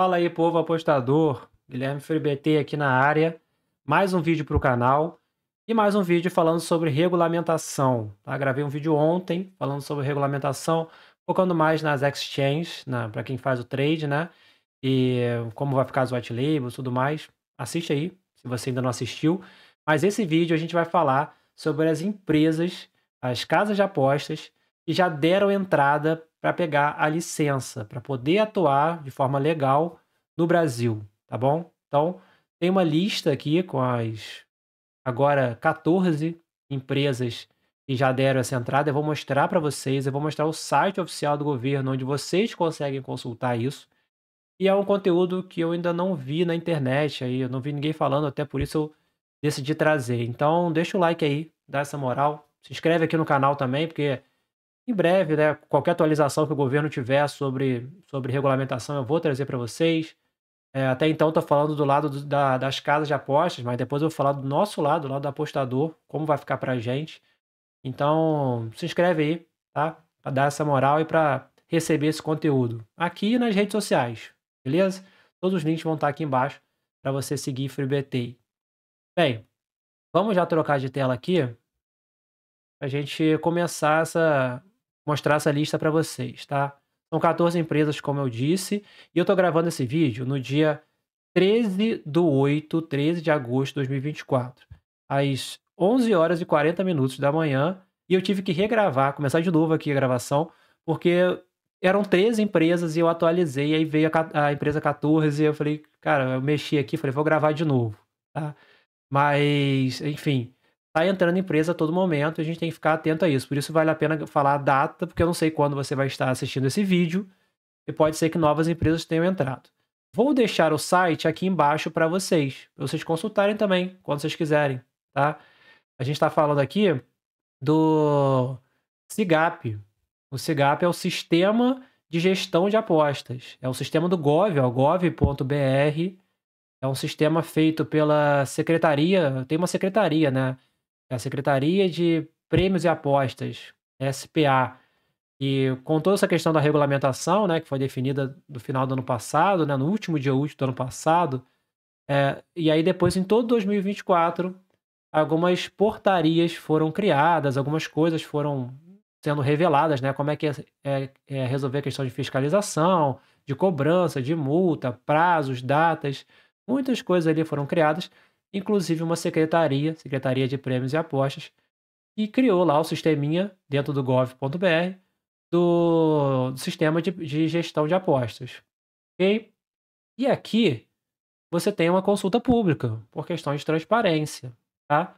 Fala aí, povo apostador. Guilherme Fribetei aqui na área. Mais um vídeo para o canal e mais um vídeo falando sobre regulamentação. Tá? Gravei um vídeo ontem falando sobre regulamentação, focando mais nas exchanges, na, né? para quem faz o trade, né? E como vai ficar as white labels tudo mais. Assiste aí, se você ainda não assistiu. Mas esse vídeo a gente vai falar sobre as empresas, as casas de apostas que já deram entrada para pegar a licença, para poder atuar de forma legal no Brasil, tá bom? Então, tem uma lista aqui com as agora 14 empresas que já deram essa entrada. Eu vou mostrar para vocês, eu vou mostrar o site oficial do governo onde vocês conseguem consultar isso. E é um conteúdo que eu ainda não vi na internet aí, eu não vi ninguém falando, até por isso eu decidi trazer. Então, deixa o like aí, dá essa moral. Se inscreve aqui no canal também, porque em breve, né, qualquer atualização que o governo tiver sobre, sobre regulamentação, eu vou trazer para vocês. É, até então, estou falando do lado do, da, das casas de apostas, mas depois eu vou falar do nosso lado, do lado do apostador, como vai ficar para a gente. Então, se inscreve aí, tá? Para dar essa moral e para receber esse conteúdo aqui nas redes sociais, beleza? Todos os links vão estar tá aqui embaixo para você seguir FreeBT. Bem, vamos já trocar de tela aqui para a gente começar essa, mostrar essa lista para vocês, tá? São 14 empresas, como eu disse, e eu estou gravando esse vídeo no dia 13 do 8, 13 de agosto de 2024, às 11 horas e 40 minutos da manhã, e eu tive que regravar, começar de novo aqui a gravação, porque eram 13 empresas e eu atualizei, aí veio a, a empresa 14 e eu falei, cara, eu mexi aqui, falei, vou gravar de novo, tá? Mas, enfim, tá entrando empresa a todo momento, a gente tem que ficar atento a isso. Por isso vale a pena falar a data, porque eu não sei quando você vai estar assistindo esse vídeo e pode ser que novas empresas tenham entrado. Vou deixar o site aqui embaixo para vocês, para vocês consultarem também, quando vocês quiserem, tá? A gente está falando aqui do SIGAP. O SIGAP é o Sistema de Gestão de Apostas. É o sistema do GOV, é o gov.br. É um sistema feito pela secretaria, tem uma secretaria, né? É a Secretaria de Prêmios e Apostas, SPA, e com toda essa questão da regulamentação, né, que foi definida no final do ano passado, né, no último dia útil do ano passado, é, e aí depois em todo 2024, algumas portarias foram criadas, algumas coisas foram sendo reveladas, né, como é que é, é, é resolver a questão de fiscalização, de cobrança, de multa, prazos, datas, muitas coisas ali foram criadas inclusive uma secretaria, Secretaria de Prêmios e Apostas, e criou lá o sisteminha dentro do gov.br do, do, sistema de, de gestão de apostas. Okay? E aqui você tem uma consulta pública por questões de transparência. Tá?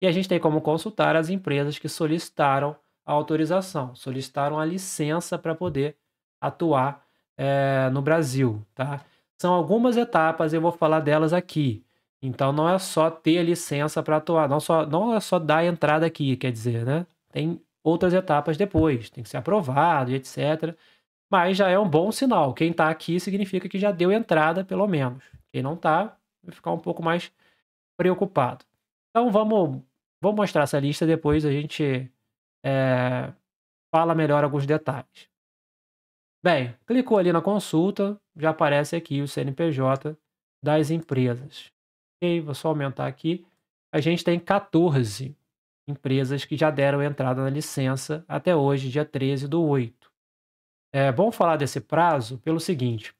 E a gente tem como consultar as empresas que solicitaram a autorização, solicitaram a licença para poder atuar é, no Brasil. Tá? São algumas etapas, eu vou falar delas aqui. Então não é só ter a licença para atuar, não, só, não é só dar a entrada aqui, quer dizer, né? Tem outras etapas depois, tem que ser aprovado e etc. Mas já é um bom sinal. Quem está aqui significa que já deu entrada, pelo menos. Quem não está, vai ficar um pouco mais preocupado. Então vamos, vamos mostrar essa lista depois a gente é, fala melhor alguns detalhes. Bem, clicou ali na consulta, já aparece aqui o CNPJ das empresas vou só aumentar aqui. A gente tem 14 empresas que já deram entrada na licença até hoje, dia 13 do 8. É bom falar desse prazo pelo seguinte.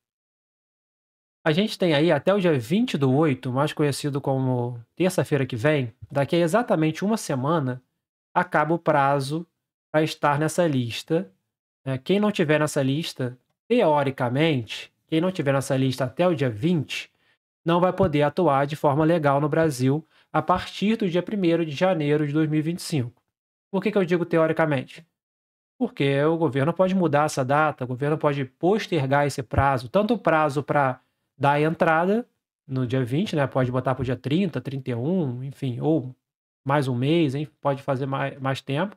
A gente tem aí até o dia 20 do 8, mais conhecido como terça-feira que vem, daqui a exatamente uma semana, acaba o prazo para estar nessa lista. É, quem não tiver nessa lista, teoricamente, quem não tiver nessa lista até o dia 20, não vai poder atuar de forma legal no Brasil a partir do dia 1 de janeiro de 2025. Por que, que eu digo teoricamente? Porque o governo pode mudar essa data, o governo pode postergar esse prazo, tanto o prazo para dar entrada no dia 20, né? Pode botar para o dia 30, 31, enfim, ou mais um mês, hein? pode fazer mais, mais tempo.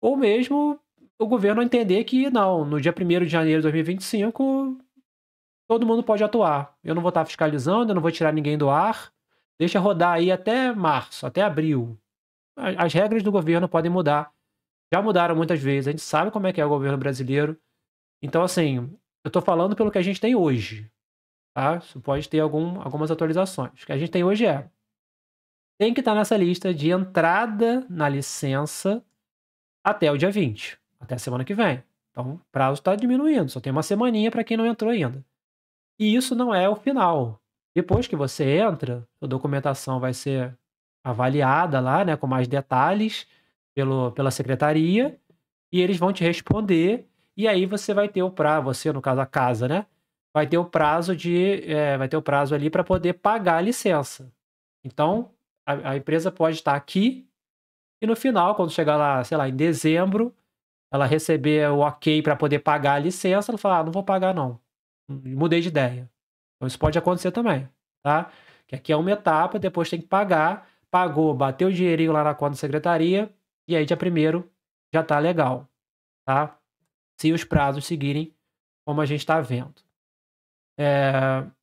Ou mesmo o governo entender que não, no dia 1 de janeiro de 2025 todo mundo pode atuar. Eu não vou estar fiscalizando, eu não vou tirar ninguém do ar. Deixa rodar aí até março, até abril. As regras do governo podem mudar. Já mudaram muitas vezes. A gente sabe como é que é o governo brasileiro. Então, assim, eu estou falando pelo que a gente tem hoje. Tá? Isso pode ter algum, algumas atualizações. O que a gente tem hoje é. Tem que estar tá nessa lista de entrada na licença até o dia 20, até a semana que vem. Então, o prazo está diminuindo, só tem uma semaninha para quem não entrou ainda. E isso não é o final. Depois que você entra, a documentação vai ser avaliada lá, né, com mais detalhes pelo, pela secretaria, e eles vão te responder, e aí você vai ter o prazo, você, no caso, a casa, né? Vai ter o prazo de. É, vai ter o prazo ali para poder pagar a licença. Então, a, a empresa pode estar aqui e no final, quando chegar lá, sei lá, em dezembro, ela receber o ok para poder pagar a licença, ela fala, ah, não vou pagar não mudei de ideia. Então isso pode acontecer também, tá? Que aqui é uma etapa, depois tem que pagar. Pagou, bateu o dinheirinho lá na conta da secretaria, e aí dia primeiro já tá legal, tá? Se os prazos seguirem como a gente está vendo. É...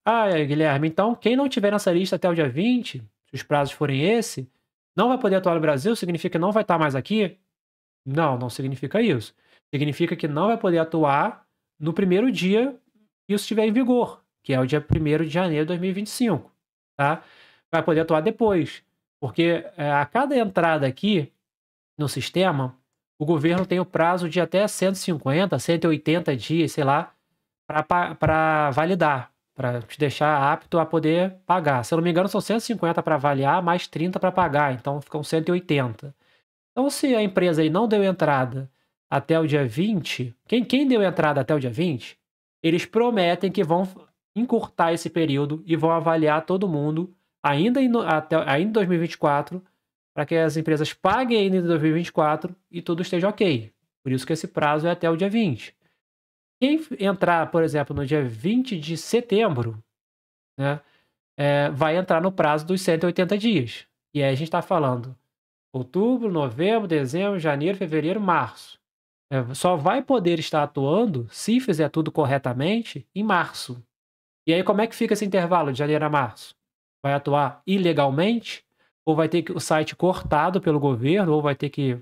Ah, Guilherme, então quem não tiver nessa lista até o dia 20, se os prazos forem esse, não vai poder atuar no Brasil? Significa que não vai estar tá mais aqui? Não, não significa isso. Significa que não vai poder atuar no primeiro dia isso estiver em vigor, que é o dia 1 de janeiro de 2025, tá? Vai poder atuar depois, porque é, a cada entrada aqui no sistema, o governo tem o prazo de até 150, 180 dias, sei lá, para validar, para te deixar apto a poder pagar. Se eu não me engano, são 150 para avaliar, mais 30 para pagar, então ficam 180. Então, se a empresa aí não deu entrada até o dia 20, quem, quem deu entrada até o dia 20, eles prometem que vão encurtar esse período e vão avaliar todo mundo ainda em, até, ainda 2024 para que as empresas paguem ainda em 2024 e tudo esteja ok. Por isso que esse prazo é até o dia 20. Quem entrar, por exemplo, no dia 20 de setembro, né, é, vai entrar no prazo dos 180 dias. E aí a gente está falando outubro, novembro, dezembro, janeiro, fevereiro, março. É, só vai poder estar atuando, se fizer tudo corretamente, em março. E aí, como é que fica esse intervalo de janeiro a março? Vai atuar ilegalmente? Ou vai ter que, o site cortado pelo governo? Ou vai ter que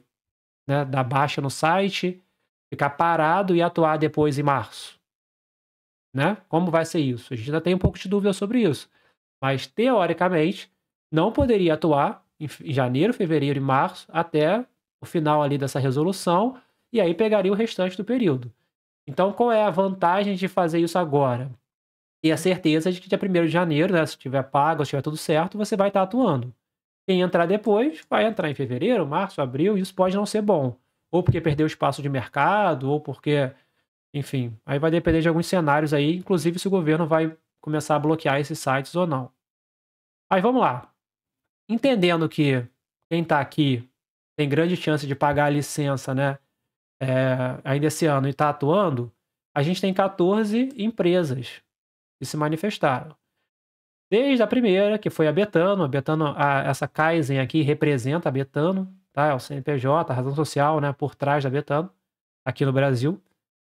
né, dar baixa no site, ficar parado e atuar depois em março? Né? Como vai ser isso? A gente ainda tem um pouco de dúvida sobre isso. Mas, teoricamente, não poderia atuar em janeiro, fevereiro e março até o final ali dessa resolução e aí pegaria o restante do período. Então, qual é a vantagem de fazer isso agora? E a certeza de que dia 1 de janeiro, né, se tiver pago, se tiver tudo certo, você vai estar atuando. Quem entrar depois vai entrar em fevereiro, março, abril, e isso pode não ser bom. Ou porque perdeu espaço de mercado, ou porque. Enfim, aí vai depender de alguns cenários aí, inclusive se o governo vai começar a bloquear esses sites ou não. Aí vamos lá. Entendendo que quem está aqui tem grande chance de pagar a licença, né? é, ainda esse ano e está atuando, a gente tem 14 empresas que se manifestaram. Desde a primeira, que foi a Betano, a Betano, a, essa Kaizen aqui representa a Betano, tá? É o CNPJ, a razão social, né, por trás da Betano, aqui no Brasil.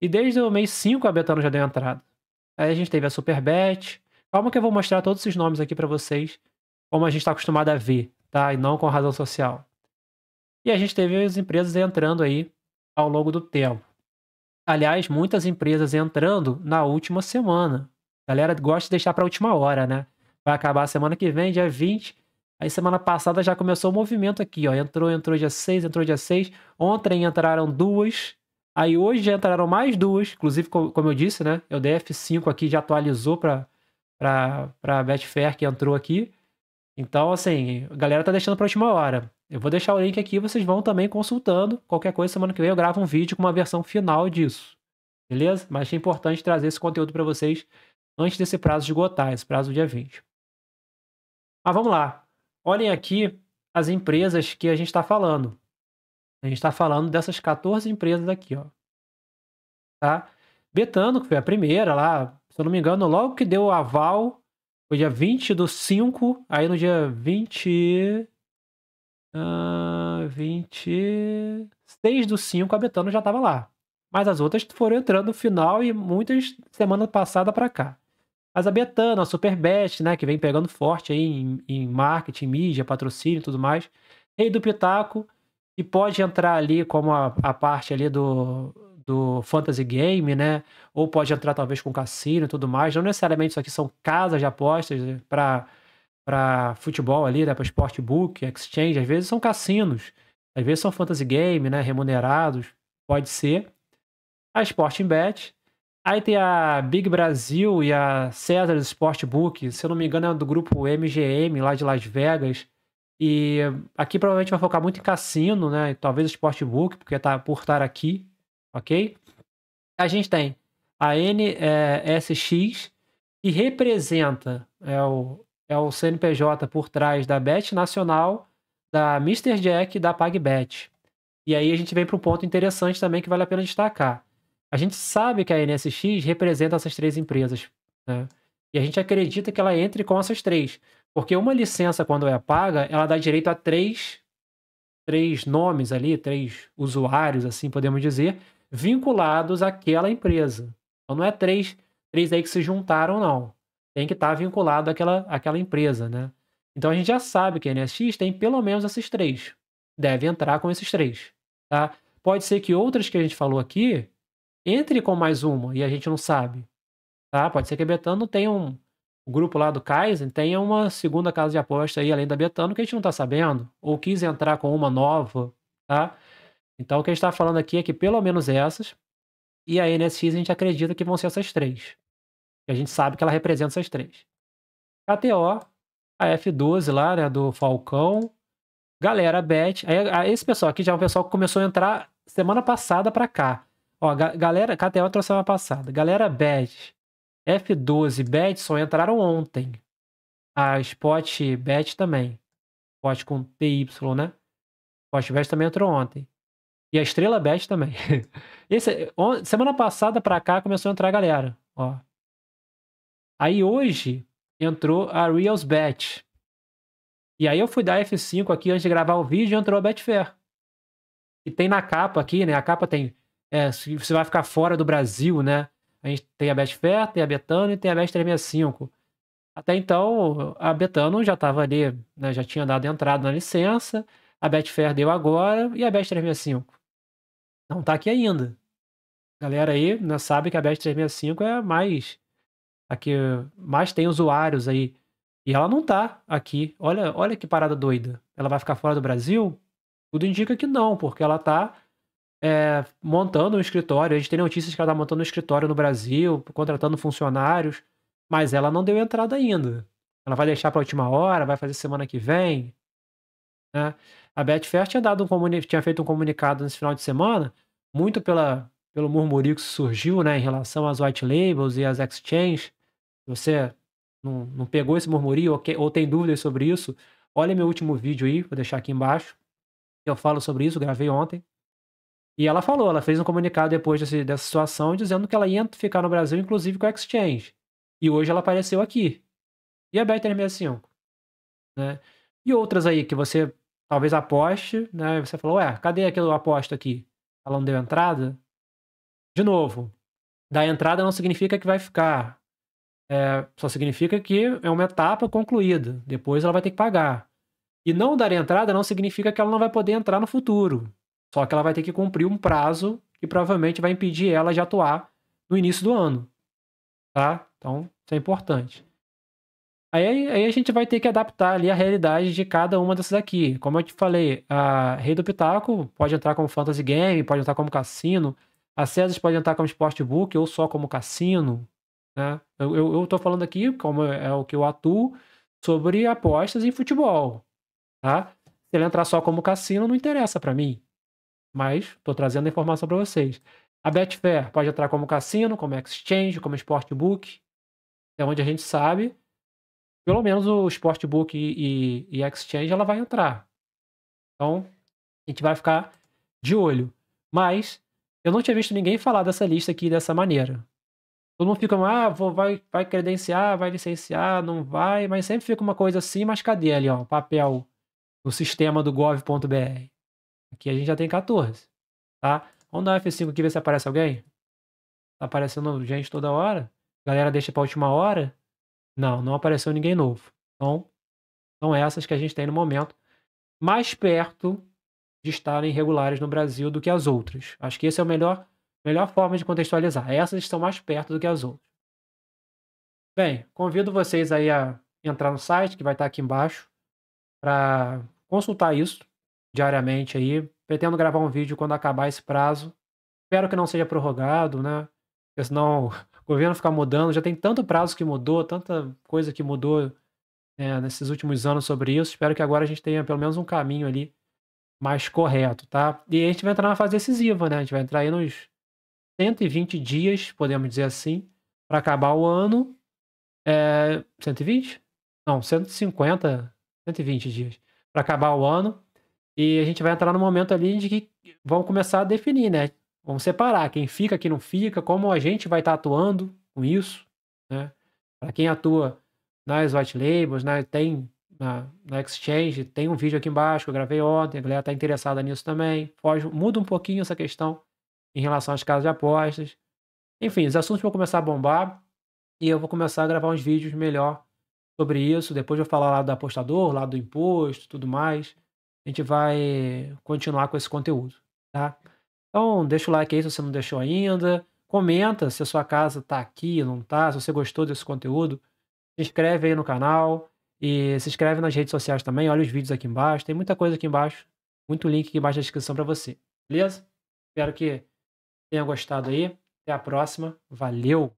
E desde o mês 5 a Betano já deu entrada. Aí a gente teve a Superbet. Calma que eu vou mostrar todos esses nomes aqui para vocês, como a gente está acostumado a ver, tá? E não com a razão social. E a gente teve as empresas entrando aí ao longo do tempo. Aliás, muitas empresas entrando na última semana. A galera gosta de deixar para a última hora, né? Vai acabar a semana que vem, dia 20. Aí semana passada já começou o movimento aqui, ó. Entrou, entrou dia 6, entrou dia 6. Ontem entraram duas. Aí hoje já entraram mais duas. Inclusive, como eu disse, né? Eu dei F5 aqui, já atualizou para para Betfair que entrou aqui. Então, assim, a galera tá deixando a última hora. Eu vou deixar o link aqui, vocês vão também consultando. Qualquer coisa, semana que vem eu gravo um vídeo com uma versão final disso. Beleza? Mas é importante trazer esse conteúdo para vocês antes desse prazo esgotar, esse prazo do dia 20. Mas vamos lá. Olhem aqui as empresas que a gente está falando. A gente está falando dessas 14 empresas aqui, ó. Tá? Betano, que foi a primeira lá, se eu não me engano, logo que deu o aval, foi dia 20 do 5, aí no dia 20 Uh, ah, 26 do 5 a Betano já estava lá. Mas as outras foram entrando no final e muitas semana passada para cá. Mas a Betano, a Superbest, né, que vem pegando forte aí em, em marketing, mídia, patrocínio e tudo mais. Rei do Pitaco, que pode entrar ali como a, a parte ali do, do Fantasy Game, né? Ou pode entrar talvez com cassino e tudo mais. Não necessariamente isso aqui são casas de apostas né, para para futebol ali, né, para sportbook, exchange, às vezes são cassinos, às vezes são fantasy game, né, remunerados, pode ser. A Sporting Bet, aí tem a Big Brasil e a César Sportbook, se eu não me engano é do grupo MGM lá de Las Vegas. E aqui provavelmente vai focar muito em cassino, né, e talvez sportbook, porque tá por estar aqui, OK? A gente tem a NSX, que representa é o é o CNPJ por trás da Bet Nacional, da Mr. Jack e da PagBet. E aí a gente vem para um ponto interessante também que vale a pena destacar. A gente sabe que a NSX representa essas três empresas, né? E a gente acredita que ela entre com essas três. Porque uma licença, quando é paga, ela dá direito a três, três nomes ali, três usuários, assim podemos dizer, vinculados àquela empresa. Então não é três, três aí que se juntaram, não tem que estar tá vinculado àquela, àquela empresa, né? Então a gente já sabe que a NSX tem pelo menos esses três. Deve entrar com esses três, tá? Pode ser que outras que a gente falou aqui entre com mais uma e a gente não sabe, tá? Pode ser que a Betano tenha um o grupo lá do Kaizen tenha uma segunda casa de aposta aí além da Betano que a gente não está sabendo ou quis entrar com uma nova, tá? Então o que a gente está falando aqui é que pelo menos essas e a NSX a gente acredita que vão ser essas três que a gente sabe que ela representa essas três. KTO, a F12 lá, né, do Falcão, galera bet. esse pessoal aqui já é um pessoal que começou a entrar semana passada para cá. Ó, galera, KTO trouxe semana passada. Galera bet, F12, Betson entraram ontem. A Spot Bet também. Spot com TY, né? Spot Bet também entrou ontem. E a Estrela Bet também. Esse, on, semana passada pra cá começou a entrar a galera. Ó, Aí hoje entrou a Reels Bet. E aí eu fui dar F5 aqui antes de gravar o vídeo e entrou a Betfair. E tem na capa aqui, né? A capa tem. É, se você vai ficar fora do Brasil, né? A gente tem a Betfair, tem a Betano e tem a Bet365. Até então, a Betano já estava ali, né? já tinha dado entrada na licença, a Betfair deu agora e a Bet365. Não está aqui ainda. Galera aí né, sabe que a Bet365 é mais a que mais tem usuários aí. E ela não tá aqui. Olha, olha que parada doida. Ela vai ficar fora do Brasil? Tudo indica que não, porque ela tá é, montando um escritório. A gente tem notícias que ela tá montando um escritório no Brasil, contratando funcionários, mas ela não deu entrada ainda. Ela vai deixar para última hora, vai fazer semana que vem. Né? A Betfair tinha, dado um comuni... tinha feito um comunicado nesse final de semana, muito pela... pelo murmurio que surgiu né, em relação às white labels e às exchanges, você não, não pegou esse murmurio ou, que, ou tem dúvidas sobre isso, olha meu último vídeo aí, vou deixar aqui embaixo. Eu falo sobre isso, gravei ontem. E ela falou, ela fez um comunicado depois desse, dessa situação dizendo que ela ia ficar no Brasil, inclusive com a Exchange. E hoje ela apareceu aqui. E a br 65. Né? E outras aí que você talvez aposte, né? Você falou, ué, cadê aquele aposta aqui? Ela não deu entrada? De novo, dar entrada não significa que vai ficar é, só significa que é uma etapa concluída. Depois ela vai ter que pagar. E não dar entrada não significa que ela não vai poder entrar no futuro. Só que ela vai ter que cumprir um prazo que provavelmente vai impedir ela de atuar no início do ano. Tá? Então, isso é importante. Aí, aí a gente vai ter que adaptar ali a realidade de cada uma dessas aqui. Como eu te falei, a Rei do Pitaco pode entrar como fantasy game, pode entrar como cassino. A César pode entrar como sportbook ou só como cassino. Né? Eu estou falando aqui, como é, é o que eu atuo, sobre apostas em futebol. Tá? Se ele entrar só como cassino, não interessa para mim. Mas estou trazendo a informação para vocês. A Betfair pode entrar como cassino, como exchange, como sportbook. É onde a gente sabe. Pelo menos o sportbook e, e, e exchange ela vai entrar. Então, a gente vai ficar de olho. Mas eu não tinha visto ninguém falar dessa lista aqui dessa maneira. Todo mundo fica, ah, vou, vai, vai credenciar, vai licenciar, não vai, mas sempre fica uma coisa assim, mas cadê ali, ó, o papel, do sistema do gov.br? Aqui a gente já tem 14, tá? Vamos dar um F5 aqui, ver se aparece alguém? Tá aparecendo gente toda hora? Galera deixa pra última hora? Não, não apareceu ninguém novo. Então, são essas que a gente tem no momento mais perto de estarem regulares no Brasil do que as outras. Acho que esse é o melhor Melhor forma de contextualizar. Essas estão mais perto do que as outras. Bem, convido vocês aí a entrar no site, que vai estar aqui embaixo, para consultar isso diariamente aí. Pretendo gravar um vídeo quando acabar esse prazo. Espero que não seja prorrogado, né? Porque senão o governo fica mudando. Já tem tanto prazo que mudou, tanta coisa que mudou né, nesses últimos anos sobre isso. Espero que agora a gente tenha pelo menos um caminho ali mais correto, tá? E a gente vai entrar na fase decisiva, né? A gente vai entrar aí nos 120 dias, podemos dizer assim, para acabar o ano. É, 120? Não, 150, 120 dias para acabar o ano. E a gente vai entrar no momento ali de que vão começar a definir, né? Vamos separar quem fica, quem não fica, como a gente vai estar tá atuando com isso, né? Para quem atua nas white labels, né? tem na, na, exchange, tem um vídeo aqui embaixo que eu gravei ontem, a galera está interessada nisso também. Foge, muda um pouquinho essa questão em relação às casas de apostas. Enfim, os assuntos vão começar a bombar e eu vou começar a gravar uns vídeos melhor sobre isso. Depois eu vou falar lá do apostador, lá do imposto, tudo mais. A gente vai continuar com esse conteúdo, tá? Então, deixa o like aí se você não deixou ainda. Comenta se a sua casa tá aqui, ou não tá, se você gostou desse conteúdo. Se inscreve aí no canal e se inscreve nas redes sociais também. Olha os vídeos aqui embaixo, tem muita coisa aqui embaixo, muito link aqui embaixo na descrição para você. Beleza? Espero que tenha gostado aí. Até a próxima. Valeu!